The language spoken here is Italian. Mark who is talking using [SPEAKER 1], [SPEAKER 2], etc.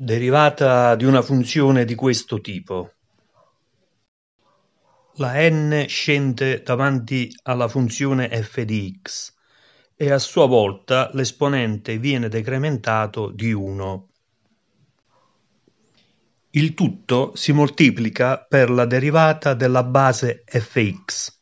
[SPEAKER 1] derivata di una funzione di questo tipo. La "n" scende davanti alla funzione f di "x" e a sua volta l'esponente viene decrementato di 1. Il tutto si moltiplica per la derivata della base fx.